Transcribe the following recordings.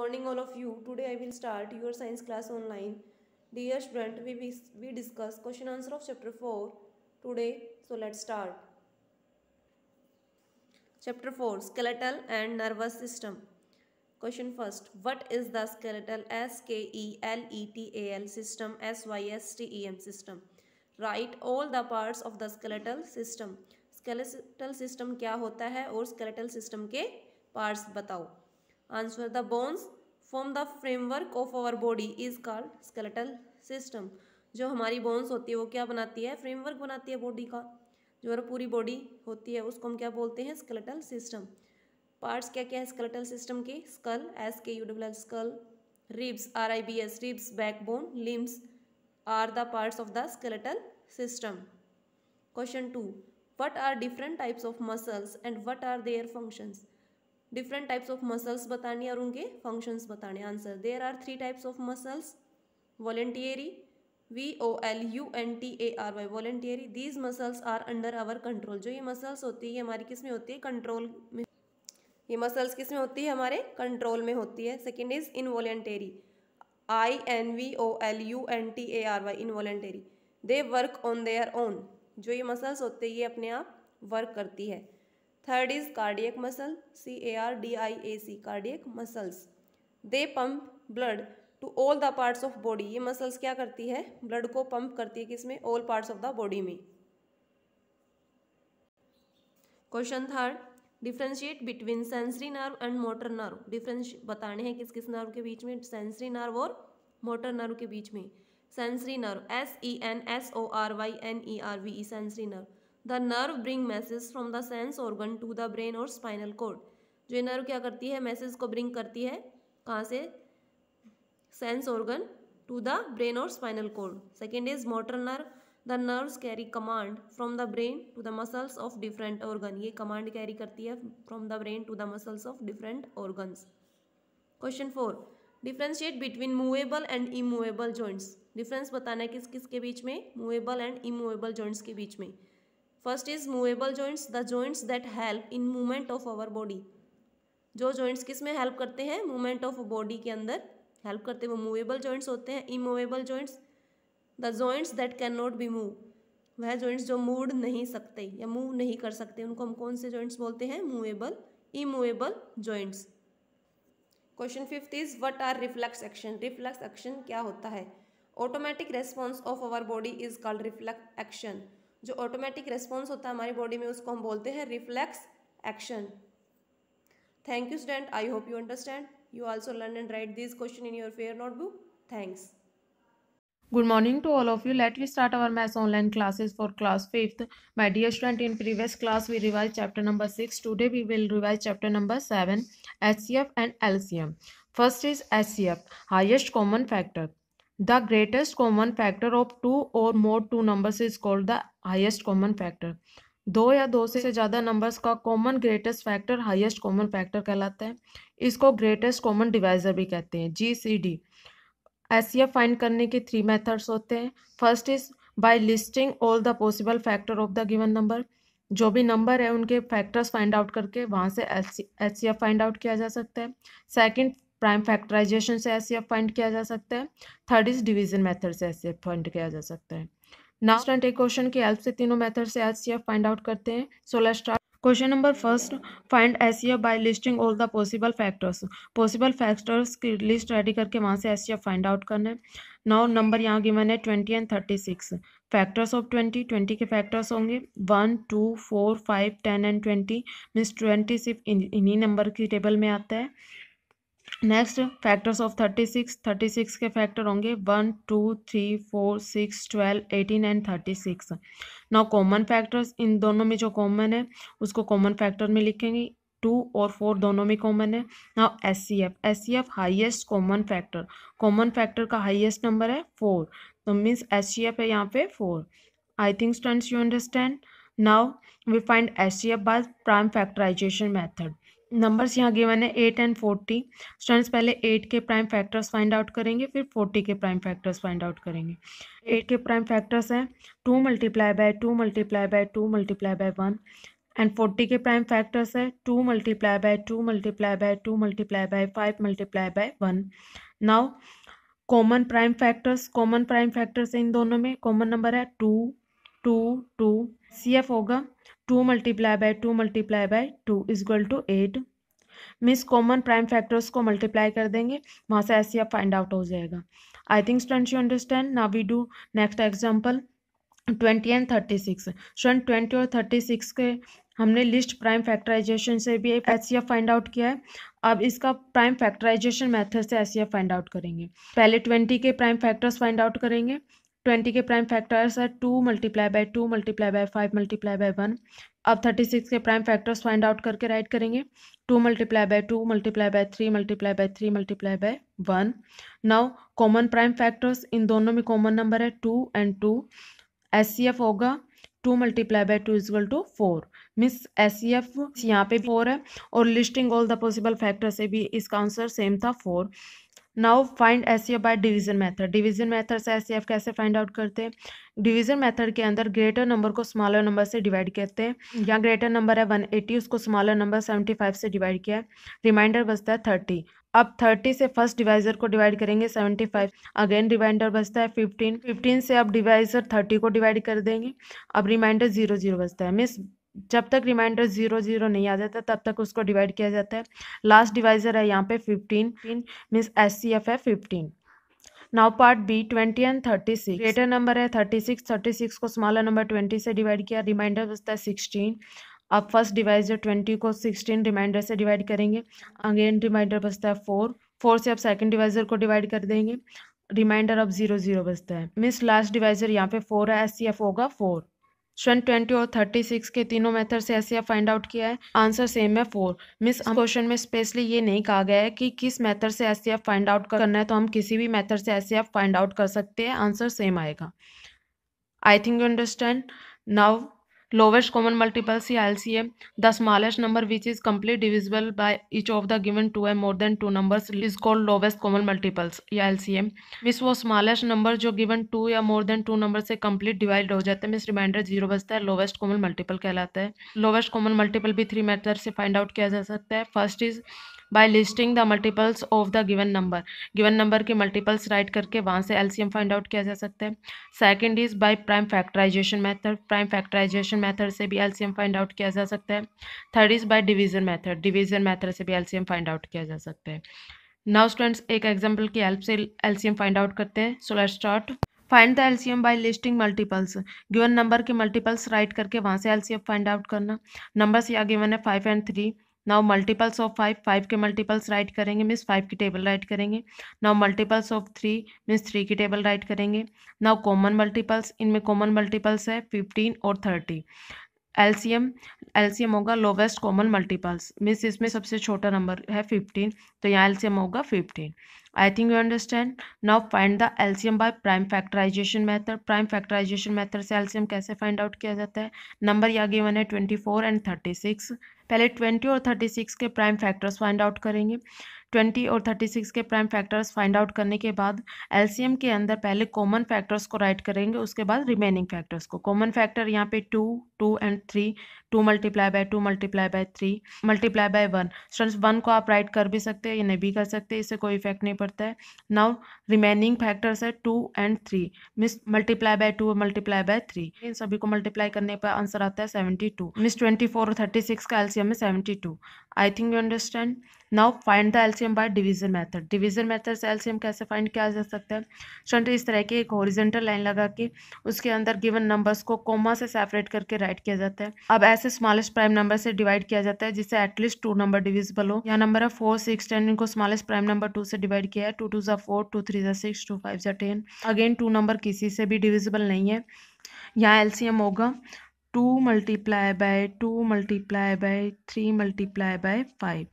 morning all of you today i will start your science class online dear student we we, we discuss question answer of chapter 4 today so let's start chapter 4 skeletal and nervous system question first what is the skeletal s k e l e t a l system s y s t e m system write all the parts of the skeletal system skeletal system क्या होता है और skeletal system के parts बताओ answer the bones form the framework of our body is called skeletal system जो हमारी bones होती है वो क्या बनाती है फ्रेमवर्क बनाती है बॉडी का जो हमारा पूरी बॉडी होती है उसको हम क्या बोलते हैं स्केलेटल सिस्टम पार्ट्स क्या क्या है स्केलेटल सिस्टम के skull S K U W L skull ribs R I B S ribs backbone limbs are the parts of the skeletal system question two what are different types of muscles and what are their functions different types of muscles बताने और उनके functions बताने answer there are three types of muscles voluntary V O L U N T A R Y voluntary these muscles are under our control जो ये muscles होती है ये हमारी किस में होती है कंट्रोल में ये मसल्स किस में होती है हमारे कंट्रोल में होती है second is involuntary I N V O L U N T A R Y involuntary they work on their own जो ये मसल्स होते हैं ये अपने आप वर्क करती है third is cardiac muscle C A R D I A C cardiac muscles they pump blood to all the parts of body ये मसल्स क्या करती है ब्लड को पंप करती है किसमें all parts of the body में question third differentiate between sensory nerve and motor nerve difference बताने हैं किस किस नर्व के बीच में सेंसरी नर्व और मोटर नर्व के बीच में sensory nerve S E N S O R Y N E R V E sensory nerve the nerve bring message from the sense organ to the brain और spinal cord जो ये nerve क्या करती है message को bring करती है कहाँ से sense organ to the brain और spinal cord second is motor nerve the nerves carry command from the brain to the muscles of different organ ये कमांड कैरी करती है from the brain to the muscles of different organs question four differentiate between movable and immovable joints difference बताना है किस किस के बीच में मूवेबल एंड इमूवेबल जॉइंट्स के बीच में first is movable joints the joints that help in movement of our body जो जॉइंट्स किस में हेल्प करते हैं मूवमेंट ऑफ बॉडी के अंदर हेल्प करते हैं वो मूवेबल जॉइंट्स होते हैं immovable joints the joints that can not be move वह जॉइंट्स जो मूव नहीं सकते या मूव नहीं कर सकते उनको हम कौन से जॉइंट्स बोलते हैं movable immovable joints question fifth is what are reflex action reflex action क्या होता है automatic response of our body is called reflex action जो ऑटोमेटिक रिस्पॉन्स होता है हमारी बॉडी में उसको हम बोलते हैं reflex action thank you student I hope you understand you also learn and write this question in your fair notebook thanks good morning to all of you let we start our maths online classes for class fifth my dear student in previous class we revise chapter number six today we will revise chapter number seven H C F and L C M first is H C F highest common factor the greatest common factor of two और more two numbers is called the highest common factor दो या दो से ज़्यादा numbers का common greatest factor highest common factor कहलाता है इसको ग्रेटेस्ट कॉमन डिवाइजर भी कहते हैं G C D H C F find करने के थ्री मेथड्स होते हैं first is by listing all the possible factor of the given number जो भी नंबर है उनके फैक्टर्स फाइंड आउट करके वहाँ से H C F find out किया जा सकता है सेकंड प्राइम फैक्टराइजेशन से एफ फाइंड किया जा सकता है थर्ड इज डिवीजन मेथड से एफ फाइंड किया जा सकता है नाउ स्टूडेंट एक क्वेश्चन की हेल्प से तीनों मेथड से एफ फाइंड आउट करते हैं so let's start question number first find HCF by listing all the possible factors possible factors की लिस्ट रेडी करके वहाँ से एफ फाइंड आउट करना है नौ नंबर यहाँ गिवन है twenty and thirty six factors of twenty twenty के factors होंगे one two four five ten and twenty means twenty सिर्फ इन्हीं नंबर की टेबल में आता है next factors of thirty six thirty six के फैक्टर होंगे one two three four six twelve eighteen and thirty six now common factors इन दोनों में जो कॉमन है उसको कॉमन फैक्टर में लिखेंगे टू और फोर दोनों में कॉमन है now H C F S C F highest common factor common factor का हाइएस्ट नंबर है फोर तो मीन्स एस सी एफ है यहाँ पे four I think students you understand now we find H C F by prime factorisation method numbers यहाँ given है eight and forty students पहले eight के प्राइम फैक्टर्स फाइंड आउट करेंगे फिर forty के प्राइम फैक्टर्स फाइंड आउट करेंगे eight के prime factors हैं two multiply by two multiply by two multiply by one and forty के प्राइम फैक्टर्स है two multiply by two multiply by two multiply by five multiply by one now common prime factors common prime factors इन दोनों में common number है two two two C F होगा two multiply by two multiply by two equal to eight means common prime factors को multiply कर देंगे वहाँ से ऐसे आप फाइंड आउट हो जाएगा I think student you understand ना we do next example twenty and thirty six student twenty और थर्टी सिक्स के हमने लिस्ट प्राइम फैक्टराइजेशन से भी H C F find out किया है अब इसका प्राइम फैक्टराइजेशन मेथड से S C F find out करेंगे पहले ट्वेंटी के प्राइम फैक्टर्स फाइंड आउट करेंगे ट्वेंटी के प्राइम फैक्टर्स है two multiply by two multiply by five multiply by one अब थर्टी सिक्स के प्राइम फैक्टर्स फाइंड आउट करके राइट करेंगे two multiply by two multiply by three multiply by three multiply by one now common prime factors इन दोनों में common number है two and two S C F होगा two multiply by two equal to four means H C F यहाँ पे four है और listing all the possible factors से भी इसका आंसर सेम था four now find H C F by division method division method से एस सी एफ कैसे फाइंड आउट करते हैं डिवीजन मैथड के अंदर ग्रेटर नंबर को स्मॉलर नंबर से डिवाइड करते हैं या ग्रेटर नंबर है वन एटी उसको स्मॉलर नंबर सेवेंटी फाइव से डिवाइड किया है रिमाइंडर बचता है थर्टी अब थर्टी से फर्स्ट डिवाइजर को डिवाइड करेंगे सेवेंटी फाइव अगेन रिमाइंडर बचता है फिफ्टीन फिफ्टीन से अब डिवाइजर थर्टी को डिवाइड कर देंगे अब रिमाइंडर जीरो जीरो बचता है मीन्स जब तक रिमाइंडर जीरो जीरो नहीं आ जाता तब तक उसको डिवाइड किया जाता है लास्ट डिवाइजर है यहाँ पे fifteen means H C F है fifteen now part B twenty and thirty six greater number है थर्टी सिक्स थर्टी सिक्स को स्मॉलर नंबर ट्वेंटी से डिवाइड किया रिमाइंडर बचता है सिक्सटीन अब फर्स्ट डिवाइजर ट्वेंटी को सिक्सटीन रिमाइंडर से डिवाइड करेंगे अगेन रिमाइंडर बचता है फोर फोर से अब सेकेंड डिवाइजर को डिवाइड कर देंगे रिमाइंडर अब जीरो जीरो बचता है मिस लास्ट डिवाइजर यहाँ पे फोर है एस सी एफ होगा फोर क्वेश्चन ट्वेंटी और थर्टी सिक्स के तीनों मेथड से ऐसे फाइंड आउट किया है आंसर सेम है फोर मिस क्वेश्चन में स्पेशली ये नहीं कहा गया है कि किस मेथड से ऐसे फाइंड आउट करना है तो हम किसी भी मेथड से ऐसे फाइंड आउट कर सकते हैं आंसर सेम आएगा I think you understand now lowest common multiples या L C M the smallest number which is complete divisible by each of the given two a more than two numbers is called lowest common multiples या L C M means वो smallest number जो given two या more than two number से complete divide हो जाते हैं miss remainder zero बचता है लोवेस्ट कॉमन मल्टीपल कहलाता है लोवेस्ट कॉमन मल्टीपल भी थ्री मैथड से फाइंड आउट किया जा सकता है first is by listing the multiples of the given number given number के मल्टीपल्स राइट करके वहाँ से एलसीएम फाइंड आउट किया जा सकता है second is by prime factorisation method prime factorisation method से भी एलसीएम फाइंड आउट किया जा सकता है third is by division method division method से भी एलसीएम फाइंड आउट किया जा सकता है नाउ स्टूडेंट्स एक एग्जाम्पल की हेल्प से एलसीएम फाइंड आउट करते हैं so let's start find the LCM by listing multiples given number के मल्टीपल्स राइट करके वहाँ से एलसीएम फाइंड आउट करना नंबर्स या गिवन है five and three now multiples of five five के मल्टीपल्स राइट करेंगे मीन्स फाइव की टेबल राइट करेंगे now multiples of three means three की टेबल राइट करेंगे नाउ कॉमन मल्टीपल्स इनमें कॉमन मल्टीपल्स है फिफ्टीन और थर्टी एल्सीयम एलसीएम होगा लोवेस्ट कॉमन मल्टीपल्स मीन्स इसमें सबसे छोटा नंबर है फिफ्टीन तो यहाँ एलसीएम होगा fifteen I think you understand now find the LCM by prime factorisation method prime factorisation method से एलसीएम कैसे फाइंड आउट किया जाता है नंबर यहाँ गिवन है twenty four and thirty six पहले ट्वेंटी और थर्टी सिक्स के प्राइम फैक्टर्स फाइंड आउट करेंगे ट्वेंटी और थर्टी सिक्स के प्राइम फैक्टर्स फाइंड आउट करने के बाद एलसीएम के अंदर पहले कॉमन फैक्टर्स को राइट करेंगे उसके बाद रिमेनिंग फैक्टर्स को कॉमन फैक्टर यहाँ पे two two and three two multiply by two multiply by three multiply by one students one को आप राइट कर भी सकते हैं या नहीं भी कर सकते इससे कोई इफेक्ट नहीं पड़ता है नाउ रिमेनिंग फैक्टर्स है टू एंड थ्री मिस multiply by two multiply by three इन सभी को मल्टीप्लाई करने पर आंसर आता है सेवेंटी टू मिस ट्वेंटी फोर और थर्टी सिक्स का एल्सियम है seventy two I think you understand now find the LCM by division method division method से एल्सियम कैसे फाइंड किया जा सकता है स्टूडेंट इस तरह की एक हॉरिजेंटल लाइन लगा के उसके अंदर गिवन नंबर्स को कोमा से सेपरेट करके राइट किया जाता है अब ऐसे ऐसे स्मॉलेस्ट प्राइम नंबर से डिवाइड किया जाता है जिससे एटलीस्ट टू नंबर डिविजिबल हो या नंबर है फोर सिक्स टेन इनको स्मॉलेस्ट प्राइम नंबर टू से डिवाइड किया है टू टू जो फोर टू थ्री जो सिक्स टू फाइव जो टेन अगेन टू नंबर किसी से भी डिविजिबल नहीं है यहाँ एलसीएम होगा two multiply by two multiply by three multiply by five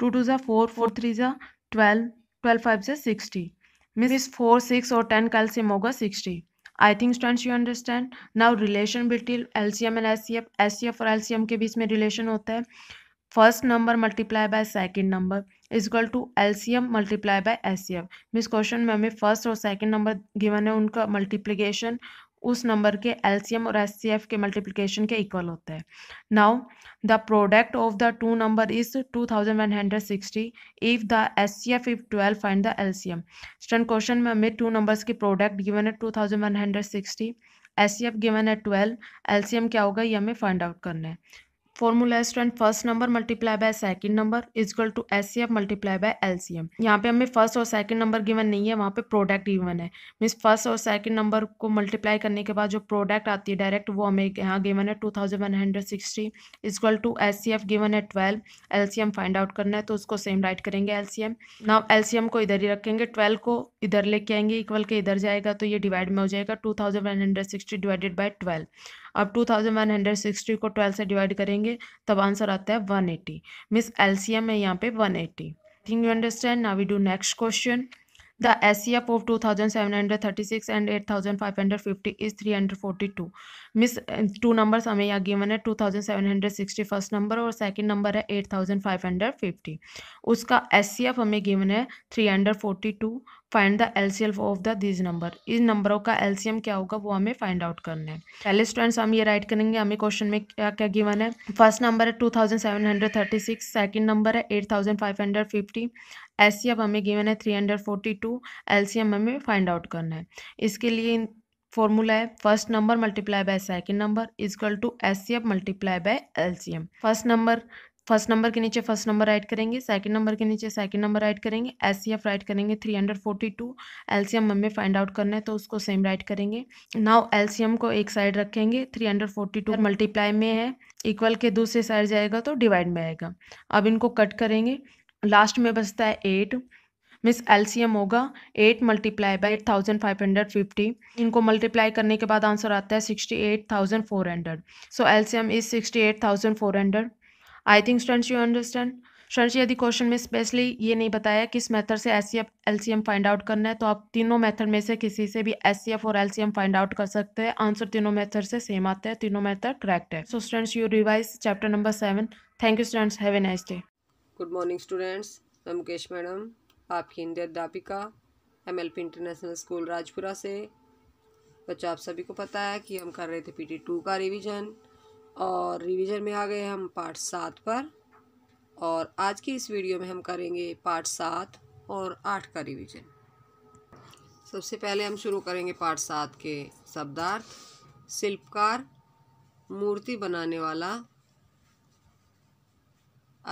two two जो फोर फोर थ्री जो ट्वेल्व ट्वेल्व फाइव जो सिक्सटी मीन्स फोर सिक्स और टेन का एल्सियम होगा sixty I think students you understand now relation between L C M and S C F S C F और L C M के बीच में relation होता है first number multiply by second number is equal to L C M multiply by S C F मिस question में हमें first और सेकेंड नंबर गिवन है उनका मल्टीप्लीकेशन उस नंबर के एलसीएम और एस के मल्टीप्लिकेशन के इक्वल होते हैं now the product of the two number is two thousand one hundred sixty if the F if twelve find the LCM student question में हमें टू नंबर्स की प्रोडक्ट गिवन है two thousand one hundred sixty S C F given है twelve L क्या होगा ये हमें find out करना है फॉर्मूला है student first number multiply by second number is equal to S C F multiply by L C M यहाँ पे हमें फर्स्ट और सेकंड नंबर गिवन नहीं है वहाँ पे प्रोडक्ट गिवन है मीन्स फर्स्ट और सेकंड नंबर को मल्टीप्लाई करने के बाद जो प्रोडक्ट आती है डायरेक्ट वो हमें यहाँ गिवन है two thousand one hundred sixty is equal to S C F given है twelve L C M find out करना है तो उसको सेम राइट करेंगे L C M now L C M को इधर ही रखेंगे ट्वेल्व को इधर लेके आएंगे इक्वल के इधर जाएगा तो ये डिवाइड में हो जाएगा two thousand one hundred sixty divided by twelve अब टू हंड्रेड सिक्सटी को 12 से डिवाइड करेंगे तब आंसर आता है वन 180 मींस एलसीएम है यहाँ पे one eighty think you understand now we do next question the S C F of two thousand seven hundred thirty six and eight thousand five hundred fifty is three hundred forty two miss two number हमें यहाँ given है two thousand seven hundred sixty first number और second number है eight thousand five hundred fifty उसका S C F हमें given है three hundred forty to find the LCM of the this number इन नंबरों का एलसीएम क्या होगा वो हमें फाइंड आउट करना है पहले स्टूडेंट्स हम ये राइट करेंगे हमें क्वेश्चन में क्या क्या गिवन है फर्स्ट नंबर है two thousand seven hundred thirty six second number है eight thousand five hundred fifty S C F हमें गिवन है three hundred forty two L C M हमें फाइंड आउट करना है इसके लिए फॉर्मूला है first number multiply by second number is equal to S C F multiply by L C M first number first number के नीचे first number add करेंगे second number के नीचे सेकंड नंबर ऐड करेंगे एलसीएफ राइट करेंगे three hundred forty two LCM हमें find out करना है तो उसको सेम राइट करेंगे नाउ एलसीएम को एक साइड रखेंगे three hundred forty two multiply में है इक्वल के दूसरे साइड जाएगा तो डिवाइड में आएगा अब इनको कट करेंगे लास्ट में बचता है एट मिस एलसीएम होगा eight multiply by eight thousand five hundred fifty इनको मल्टीप्लाई करने के बाद आंसर आता है sixty eight thousand four hundred so LCM is sixty eight thousand four hundred I think students you understand students यदि question में specially ये नहीं बताया किस मेथड से S C F find out करना है तो आप तीनों मेथड में से किसी से भी एस और एल फाइंड आउट कर सकते हैं आंसर तीनों मेथड से सेम आता है तीनों मेथड करेक्ट है so students you revise chapter number seven thank you students have a nice day good morning students मैं मुकेश मैडम आपकी हिंदी अध्यापिका M L P international school Rajpura से बच्चों आप सभी को पता है कि हम कर रहे थे पी टी टू का रिविज़न और रिवीजन में आ गए हम पार्ट सात पर और आज की इस वीडियो में हम करेंगे पार्ट सात और आठ का रिवीजन सबसे पहले हम शुरू करेंगे पार्ट सात के शब्दार्थ शिल्पकार मूर्ति बनाने वाला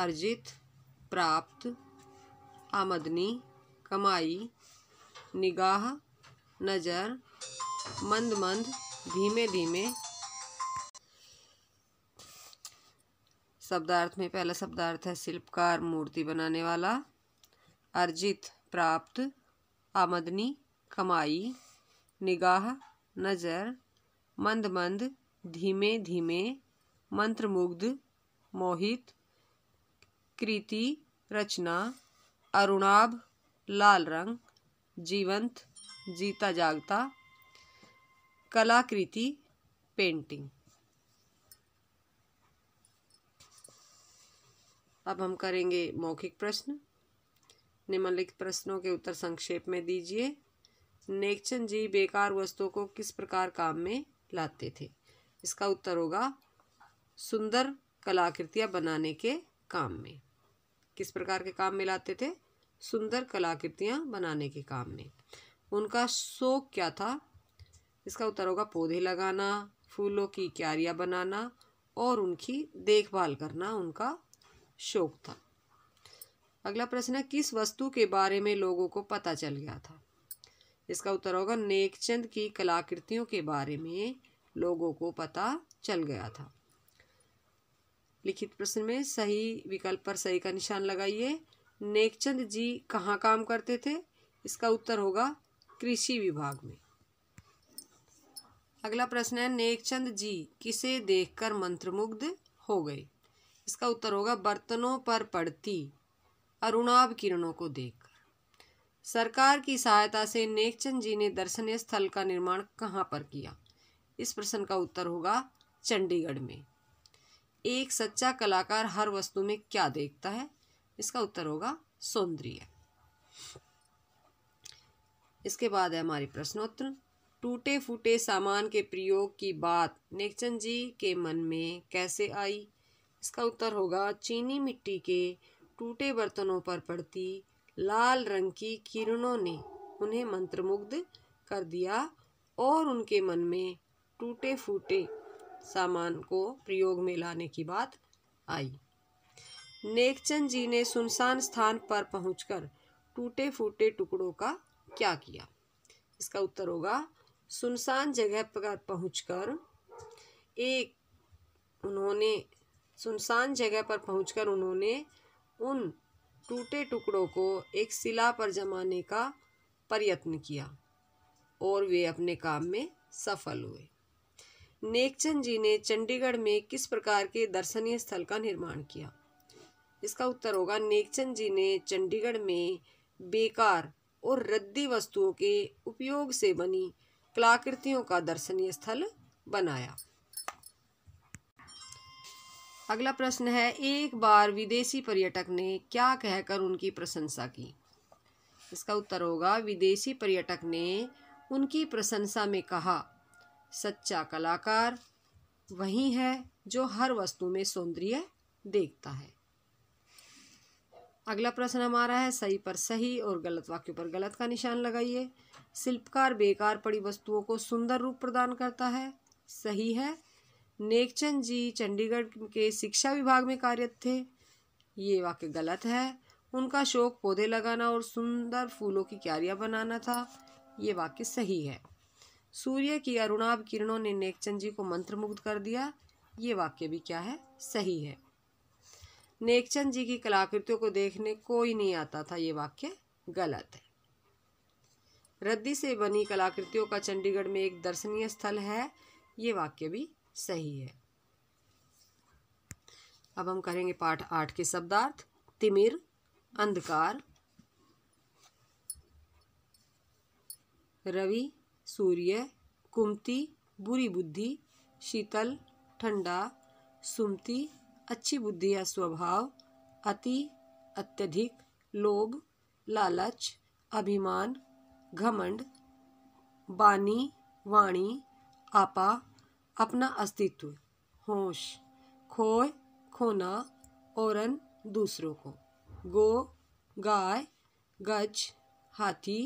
अर्जित प्राप्त आमदनी कमाई निगाह नज़र मंद मंद धीमे धीमे शब्दार्थ में पहला शब्दार्थ है शिल्पकार मूर्ति बनाने वाला अर्जित प्राप्त आमदनी कमाई निगाह नज़र मंद मंद धीमे धीमे मंत्रमुग्ध मोहित कृति रचना अरुणाभ लाल रंग जीवंत जीता जागता कलाकृति पेंटिंग अब हम करेंगे मौखिक प्रश्न निम्नलिखित प्रश्नों के उत्तर संक्षेप में दीजिए नेकचंद जी बेकार वस्तुओं को किस प्रकार काम में लाते थे इसका उत्तर होगा सुंदर कलाकृतियाँ बनाने के काम में किस प्रकार के काम में लाते थे सुंदर कलाकृतियाँ बनाने के काम में उनका शौक क्या था इसका उत्तर होगा पौधे लगाना फूलों की क्यारियाँ बनाना और उनकी देखभाल करना उनका शोक था अगला प्रश्न है किस वस्तु के बारे में लोगों को पता चल गया था इसका उत्तर होगा नेकचंद की कलाकृतियों के बारे में लोगों को पता चल गया था लिखित प्रश्न में सही विकल्प पर सही का निशान लगाइए नेकचंद जी कहाँ काम करते थे इसका उत्तर होगा कृषि विभाग में अगला प्रश्न है नेकचंद जी किसे देखकर मंत्रमुग्ध हो गए इसका उत्तर होगा बर्तनों पर पड़ती अरुणाभ किरणों को देखकर सरकार की सहायता से नेकचंद जी ने दर्शनीय स्थल का निर्माण कहाँ पर किया इस प्रश्न का उत्तर होगा चंडीगढ़ में एक सच्चा कलाकार हर वस्तु में क्या देखता है इसका उत्तर होगा सौंदर्य इसके बाद है हमारे प्रश्नोत्तर टूटे फूटे सामान के प्रयोग की बात नेकचंद जी के मन में कैसे आई इसका उत्तर होगा चीनी मिट्टी के टूटे बर्तनों पर पड़ती लाल रंग की किरणों ने उन्हें मंत्रमुग्ध कर दिया और उनके मन में टूटे फूटे सामान को प्रयोग में लाने की बात आई नेकचंद जी ने सुनसान स्थान पर पहुंचकर टूटे फूटे टुकड़ों का क्या किया इसका उत्तर होगा सुनसान जगह पर पहुंचकर एक उन्होंने सुनसान जगह पर पहुंचकर उन्होंने उन टूटे टुकड़ों को एक शिला पर जमाने का प्रयत्न किया और वे अपने काम में सफल हुए नेकचंद जी ने चंडीगढ़ में किस प्रकार के दर्शनीय स्थल का निर्माण किया इसका उत्तर होगा नेकचंद जी ने चंडीगढ़ में बेकार और रद्दी वस्तुओं के उपयोग से बनी कलाकृतियों का दर्शनीय स्थल बनाया अगला प्रश्न है एक बार विदेशी पर्यटक ने क्या कहकर उनकी प्रशंसा की इसका उत्तर होगा विदेशी पर्यटक ने उनकी प्रशंसा में कहा सच्चा कलाकार वही है जो हर वस्तु में सौंदर्य देखता है अगला प्रश्न हमारा है सही पर सही और गलत वाक्य पर गलत का निशान लगाइए शिल्पकार बेकार पड़ी वस्तुओं को सुंदर रूप प्रदान करता है सही है नेकचंद जी चंडीगढ़ के शिक्षा विभाग में कार्यरत थे ये वाक्य गलत है उनका शौक पौधे लगाना और सुंदर फूलों की क्यारियाँ बनाना था ये वाक्य सही है सूर्य की अरुणाभ किरणों ने नेकचंद जी को मंत्रमुग्ध कर दिया ये वाक्य भी क्या है सही है नेकचंद जी की कलाकृतियों को देखने कोई नहीं आता था ये वाक्य गलत है रद्दी से बनी कलाकृतियों का चंडीगढ़ में एक दर्शनीय स्थल है ये वाक्य भी सही है अब हम करेंगे पाठ आठ के शब्दार्थ तिमिर अंधकार रवि सूर्य कुमती बुरी बुद्धि शीतल ठंडा सुमती अच्छी बुद्धि या स्वभाव अति अत्यधिक लोभ लालच अभिमान घमंड बानी वाणी आपा अपना अस्तित्व होश खोए खोना औरन दूसरों को गो गाय गज हाथी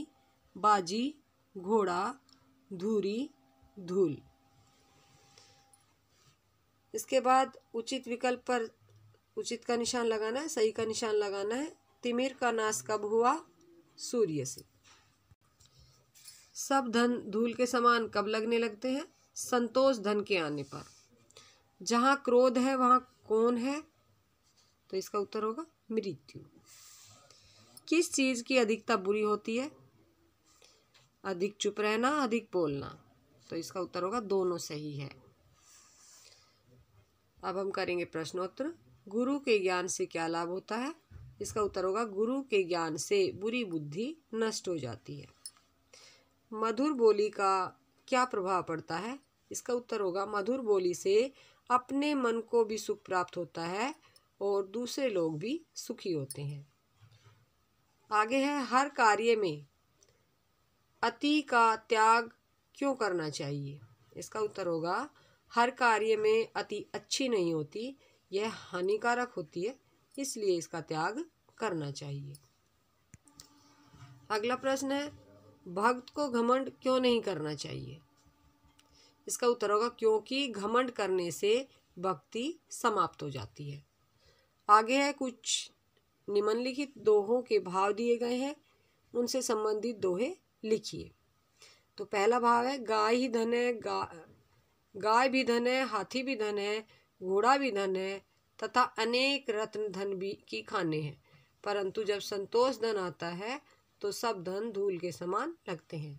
बाजी घोड़ा धूरी धूल इसके बाद उचित विकल्प पर उचित का निशान लगाना है सही का निशान लगाना है तिमिर का नाश कब हुआ सूर्य से सब धन धूल के समान कब लगने लगते हैं संतोष धन के आने पर जहाँ क्रोध है वहाँ कौन है तो इसका उत्तर होगा मृत्यु किस चीज़ की अधिकता बुरी होती है अधिक चुप रहना अधिक बोलना तो इसका उत्तर होगा दोनों सही है अब हम करेंगे प्रश्नोत्तर गुरु के ज्ञान से क्या लाभ होता है इसका उत्तर होगा गुरु के ज्ञान से बुरी बुद्धि नष्ट हो जाती है मधुर बोली का क्या प्रभाव पड़ता है इसका उत्तर होगा मधुर बोली से अपने मन को भी सुख प्राप्त होता है और दूसरे लोग भी सुखी होते हैं आगे है हर कार्य में अति का त्याग क्यों करना चाहिए इसका उत्तर होगा हर कार्य में अति अच्छी नहीं होती यह हानिकारक होती है इसलिए इसका त्याग करना चाहिए अगला प्रश्न है भक्त को घमंड क्यों नहीं करना चाहिए इसका उत्तर होगा क्योंकि घमंड करने से भक्ति समाप्त हो जाती है आगे है कुछ निम्नलिखित दोहों के भाव दिए गए हैं उनसे संबंधित दोहे लिखिए तो पहला भाव है गाय ही धन है गा गाय भी धन है हाथी भी धन है घोड़ा भी धन है तथा अनेक रत्न धन भी की खाने हैं परंतु जब संतोष धन आता है तो सब धन धूल के समान लगते हैं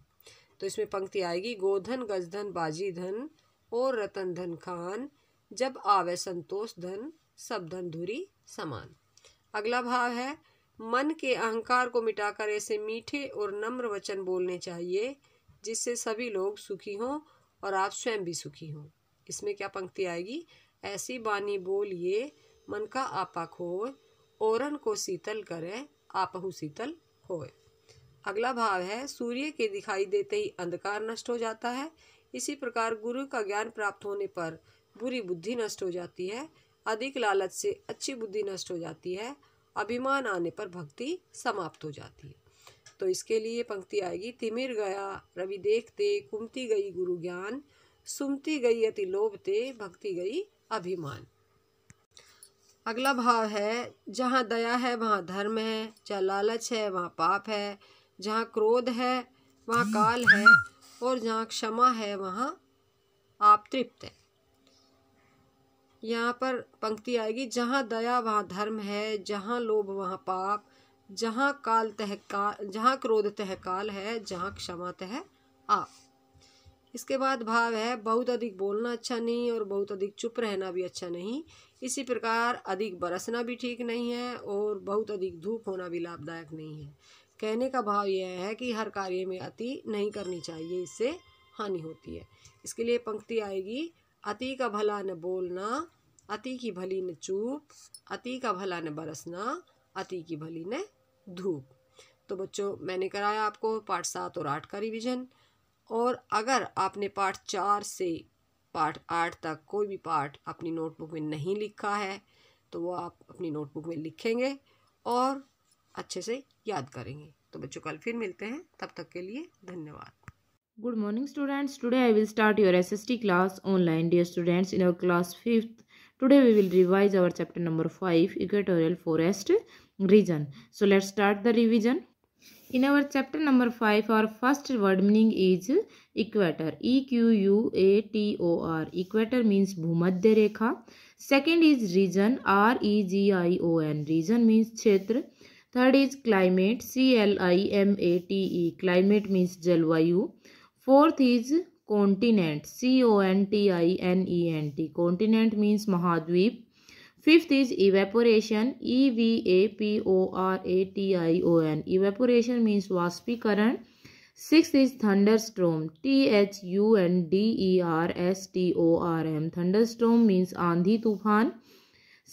तो इसमें पंक्ति आएगी गोधन गजधन बाजी धन और रतन धन खान जब आवे संतोष धन सब धन धुरी समान अगला भाव है मन के अहंकार को मिटाकर ऐसे मीठे और नम्र वचन बोलने चाहिए जिससे सभी लोग सुखी हों और आप स्वयं भी सुखी हों इसमें क्या पंक्ति आएगी ऐसी बानी बोलिए मन का आपा खोए औरन को शीतल करे आपहु शीतल होए अगला भाव है सूर्य के दिखाई देते ही अंधकार नष्ट हो जाता है इसी प्रकार गुरु का ज्ञान प्राप्त होने पर बुरी बुद्धि नष्ट हो जाती है अधिक लालच से अच्छी बुद्धि नष्ट हो जाती है अभिमान आने पर भक्ति समाप्त हो जाती है तो इसके लिए पंक्ति आएगी तिमिर गया रवि देखते कुमती गई गुरु ज्ञान सुमती गई अति लोभते भक्ति गई अभिमान अगला भाव है जहाँ दया है वहाँ धर्म है जहाँ लालच है वहाँ पाप है जहाँ क्रोध है वहाँ काल है और जहाँ क्षमा है वहाँ आप तृप्त है यहाँ पर पंक्ति आएगी जहाँ दया वहाँ धर्म है जहाँ लोभ वहाँ पाप जहाँ काल तह काल जहाँ क्रोध तह काल है जहाँ क्षमा तह आप इसके बाद भाव है बहुत अधिक बोलना अच्छा नहीं और बहुत अधिक चुप रहना भी अच्छा नहीं इसी प्रकार अधिक बरसना भी ठीक नहीं है और बहुत अधिक धूप होना भी लाभदायक नहीं है कहने का भाव यह है कि हर कार्य में अति नहीं करनी चाहिए इससे हानि होती है इसके लिए पंक्ति आएगी अति का भला न बोलना अति की भली न चूप अति का भला न बरसना अति की भली न धूप तो बच्चों मैंने कराया आपको पाठ सात और आठ का रिवीजन और अगर आपने पाठ चार से पाठ आठ तक कोई भी पाठ अपनी नोटबुक में नहीं लिखा है तो वो आप अपनी नोटबुक में लिखेंगे और अच्छे से याद करेंगे तो बच्चों कल फिर मिलते हैं तब तक के लिए धन्यवाद Good morning students. Today I will start your SST class online. Dear students, in our class 5th, today we will revise our chapter number 5, Equatorial Forest Region. So let's start the revision. In our chapter number 5, our first word meaning is equator. E-Q-U-A-T-O-R. Equator means Bhumadya Rekha. Second is region. R-E-G-I-O-N. Region means Kshetra. Third is climate C L I M A T E climate means जलवायु fourth is continent C O N T I N E N T continent means महाद्वीप fifth is evaporation E V A P O R A T I O N evaporation means वाष्पीकरण six is thunderstorm T H U N D E R S T O R M thunderstorm means आंधी तूफान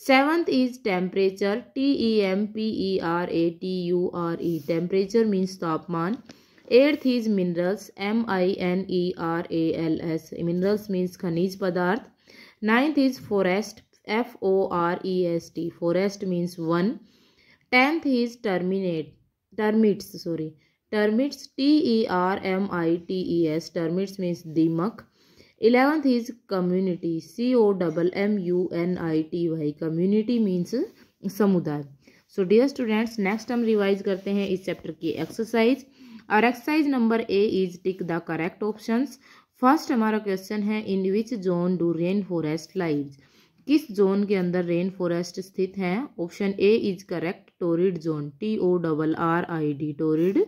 seventh is temperature T E M P E R A T U R E temperature means तापमान eighth is minerals M I N E R A L S minerals means खनिज पदार्थ ninth is forest F O R E S T forest means वन tenth is terminate termites sorry termites T E R M I T E S termites means दीमक Eleventh is community C O double M U N I T Y community means समुदाय so dear students next हम revise करते हैं इस chapter की exercise और exercise number A is tick the correct options first हमारा question है in which zone do rain forest lives किस जोन के अंदर रेन फॉरेस्ट स्थित हैं option A is correct torrid zone T O double R I D torrid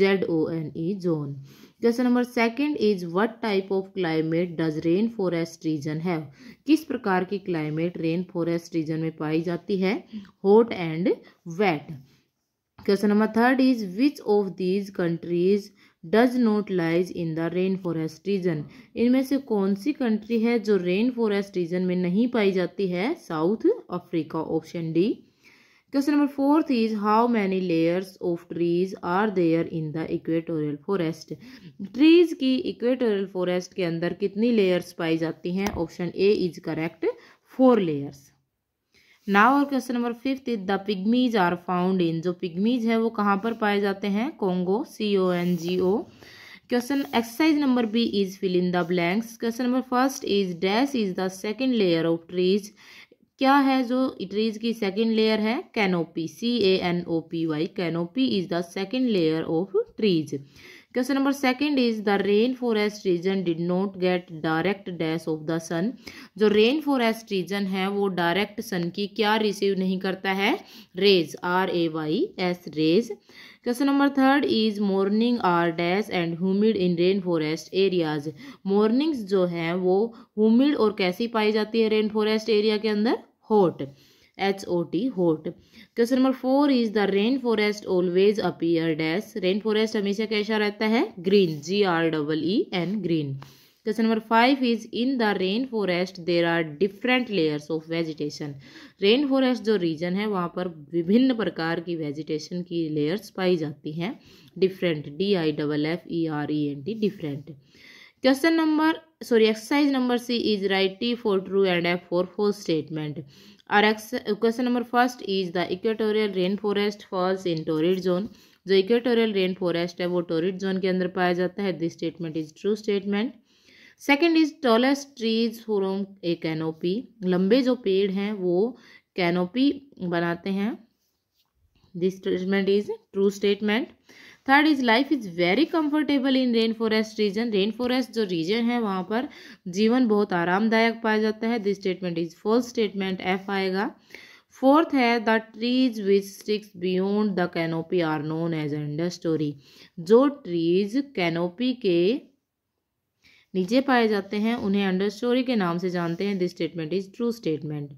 Z O N E zone question number second is what type of climate does rain forest region है किस प्रकार की climate rain forest region में पाई जाती है hot and wet question number third is which of these countries does not lies in the rain forest region इनमें से कौन सी कंट्री है जो रेन फॉरेस्ट रीजन में नहीं पाई जाती है South Africa option D question number fourth is how many layers of trees are there in the equatorial forest trees की इक्वेटोरियल फॉरेस्ट के अंदर कितनी लेयर्स पाई जाती हैं option A is correct four layers now और question number fifth is the pygmies are found in जो pygmies है वो कहाँ पर पाए जाते हैं Congo C O N G O question exercise number B is fill in the blanks question number first is dash is the second layer of trees क्या है जो ट्रीज की सेकेंड लेयर है canopy C A N O P Y canopy is the second layer of trees question number second is the rain forest region did not get direct dash of the sun जो rain forest region है वो direct सन की क्या receive नहीं करता है rays R A Y S rays question number third is morning are dash and humid in rain forest areas mornings जो हैं वो हुमिड और कैसी पाई जाती है रेन फॉरेस्ट एरिया के अंदर hot H O T hot question number four is the rain forest always appear dash rain forest हमेशा कैसा रहता है green G R double E N green question number five is in the rain forest there are different layers of vegetation rain forest जो region है वहाँ पर विभिन्न प्रकार की वेजिटेशन की लेयर्स पाई जाती हैं different D I double F E R E N T different question number sorry exercise number C is right T for true and F for four statement और question number first is the equatorial rain forest falls in torrid zone जो equatorial rain forest है वो torrid zone के अंदर पाया जाता है this statement is true statement second is tallest trees from a canopy लंबे जो पेड़ हैं वो कैनोपी बनाते हैं this statement is true statement third is life is very comfortable in rain forest region rain forest जो रीजन है वहाँ पर जीवन बहुत आरामदायक पाया जाता है this statement is false statement F आएगा फोर्थ है the trees which sticks beyond the canopy are known as understorey जो ट्रीज कैनोपी के नीचे पाए जाते हैं उन्हें अंडर स्टोरी के नाम से जानते हैं this statement is true statement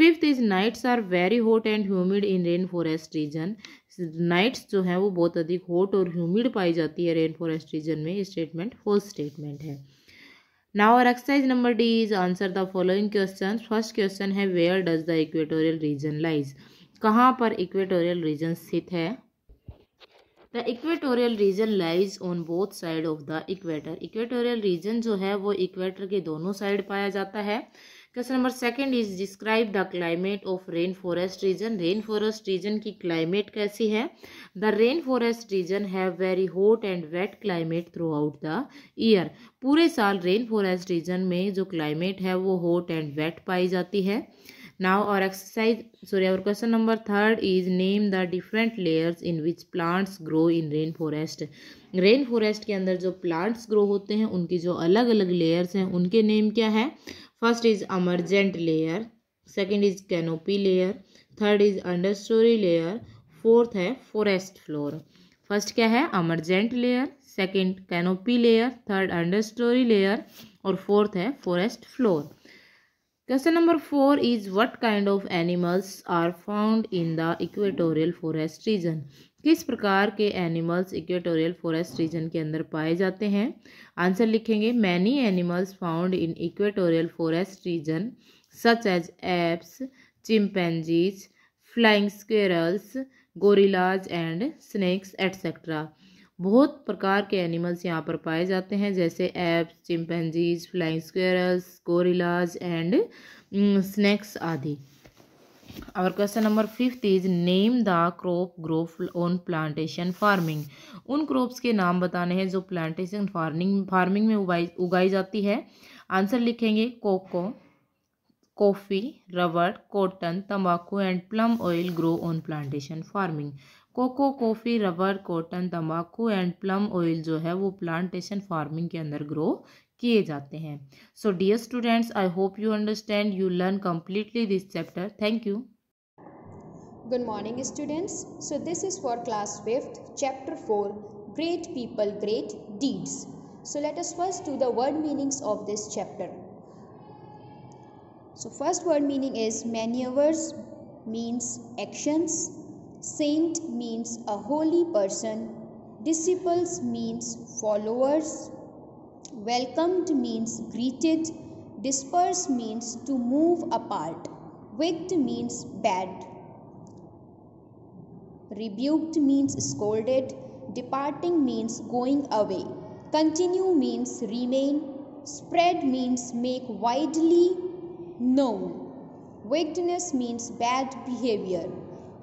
fifth is nights are very hot and humid in rain forest region nights जो है वो बहुत अधिक हॉट और ह्यूमिड पाई जाती है रेन फॉरेस्ट रीजन में स्टेटमेंट फॉल्स स्टेटमेंट है नाउ और exercise number D is answer the following question first question है where does the equatorial region lies कहाँ पर इक्वेटोरियल रीजन स्थित है the equatorial region lies on both side of the equator equatorial region जो है वो equator के दोनों साइड पाया जाता है question number second is describe the climate of rain forest region rain forest region की क्लाइमेट कैसी है the rain forest region have very hot and wet climate throughout the year पूरे साल रेन फॉरेस्ट रीजन में जो climate है वो hot and wait पाई जाती है नाउ और एक्सरसाइज सॉरी और question number third is name the different layers in which plants grow in rain forest rain forest के अंदर जो प्लांट्स ग्रो होते हैं उनकी जो अलग अलग लेयर्स हैं उनके नेम क्या है first is emergent layer second is canopy layer third is understorey layer fourth है फॉरेस्ट फ्लोर फर्स्ट क्या है emergent layer second canopy layer third understorey layer और फोर्थ है forest floor question number four is what kind of animals are found in the equatorial forest region किस प्रकार के animals equatorial forest reason के अंदर पाए जाते हैं आंसर लिखेंगे many animals found in equatorial forest region such as apes chimpanzees flying squirrels gorillas and snacks etcetera बहुत प्रकार के एनिमल्स यहाँ पर पाए जाते हैं जैसे apes chimpanzees flying squirrels gorillas and snacks आदि और question number fifth is name the crop grown on plantation farming उन क्रॉप्स के नाम बताने हैं जो प्लांटेशन फार्मिंग फार्मिंग में उगाई उगाई जाती है आंसर लिखेंगे कोको कॉफ़ी रबर कॉटन तंबाकू and palm oil grow on plantation farming cocoa coffee rubber cotton तंबाकू एंड प्लम ऑयल जो है वो प्लांटेशन फार्मिंग के अंदर ग्रो किए जाते हैं so dear students I hope you understand you learn completely this chapter thank you good morning students so this is for class fifth chapter four great people great deeds so let us first to the word meanings of this chapter so first word meaning is manoeuvres means actions saint means a holy person disciples means followers Welcomed means greeted. Disperse means to move apart. Wicked means bad. Rebuked means scolded. Departing means going away. Continue means remain. Spread means make widely known. Wickedness means bad behavior.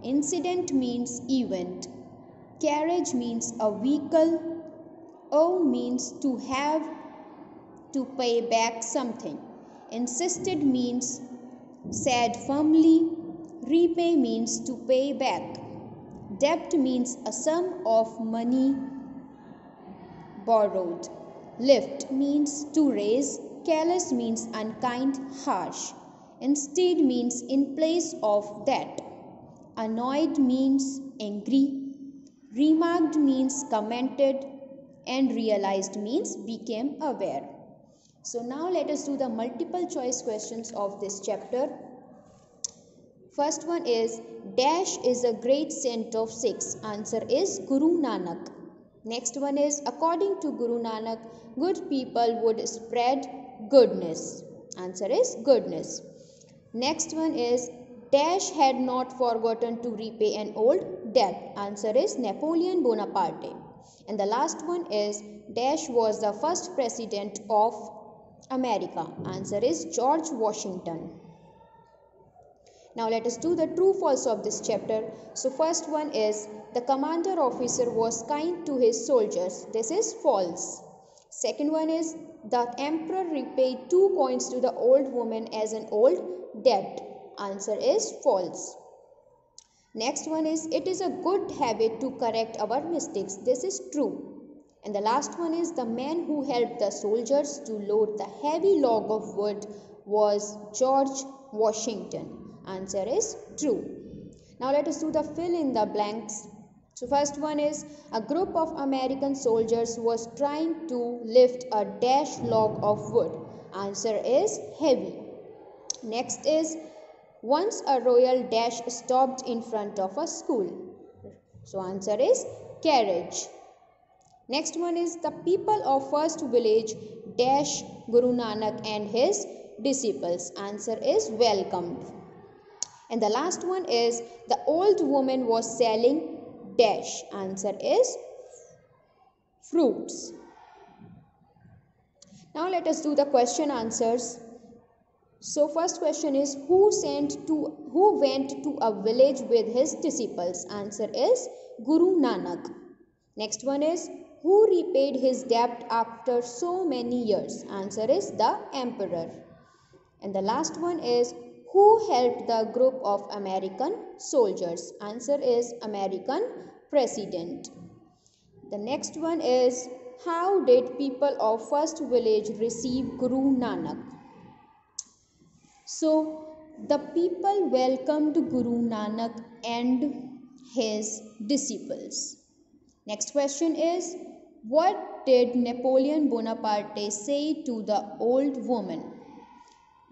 Incident means event. Carriage means a vehicle. O oh means to have to pay back something. Insisted means said firmly. Repay means to pay back. Debt means a sum of money borrowed. Lift means to raise. Callous means unkind, harsh. Instead means in place of that. Annoyed means angry. Remarked means commented. And realized means became aware. So now let us do the multiple choice questions of this chapter. First one is Dash is a great saint of six. Answer is Guru Nanak. Next one is according to Guru Nanak, good people would spread goodness. Answer is goodness. Next one is Dash had not forgotten to repay an old debt. Answer is Napoleon Bonaparte. And the last one is Dash was the first president of America. Answer is George Washington. Now let us do the true false of this chapter. So first one is the commander officer was kind to his soldiers. This is false. Second one is the emperor repaid two coins to the old woman as an old debt. Answer is false. Next one is it is a good habit to correct our mistakes. This is true. And the last one is the man who helped the soldiers to load the heavy log of wood was George Washington. Answer is true. Now let us do the fill in the blanks. So first one is a group of American soldiers was trying to lift a dash log of wood. Answer is heavy. Next is once a royal dash stopped in front of a school. So answer is carriage. Next one is the people of first village dash Guru Nanak and his disciples. Answer is welcomed. And the last one is the old woman was selling dash. Answer is fruits. Now let us do the question answers. So first question is who sent to who went to a village with his disciples? Answer is Guru Nanak. Next one is who repaid his debt after so many years? Answer is the emperor. And the last one is Who helped the group of American soldiers? Answer is American president. The next one is How did people of first village receive Guru Nanak? So the people welcomed Guru Nanak and his disciples. Next question is What did Napoleon Bonaparte say to the old woman?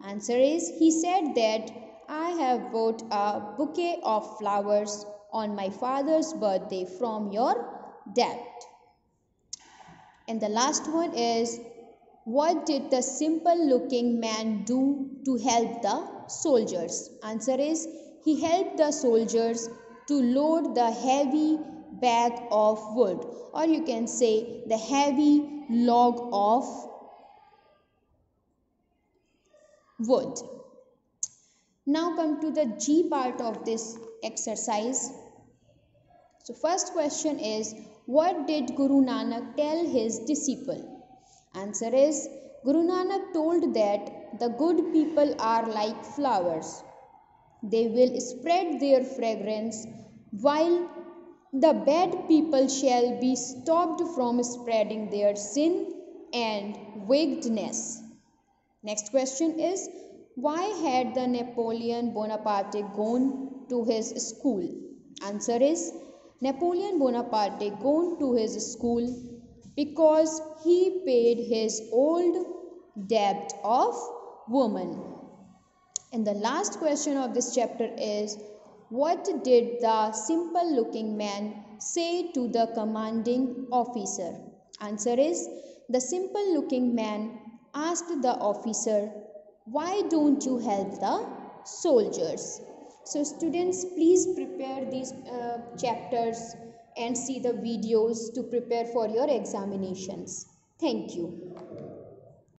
Answer is He said that I have bought a bouquet of flowers on my father's birthday from your dad. And the last one is What did the simple looking man do to help the soldiers? Answer is He helped the soldiers to load the heavy bag of wood or you can say the heavy log of wood. Now come to the G part of this exercise. So first question is what did Guru Nanak tell his disciple? Answer is Guru Nanak told that the good people are like flowers. They will spread their fragrance while the bad people shall be stopped from spreading their sin and wickedness. Next question is why had the Napoleon Bonaparte gone to his school? Answer is Napoleon Bonaparte gone to his school because he paid his old debt of woman. And the last question of this chapter is what did the simple looking man say to the commanding officer? Answer is The simple looking man asked the officer, Why don't you help the soldiers? So, students, please prepare these uh, chapters and see the videos to prepare for your examinations. Thank you.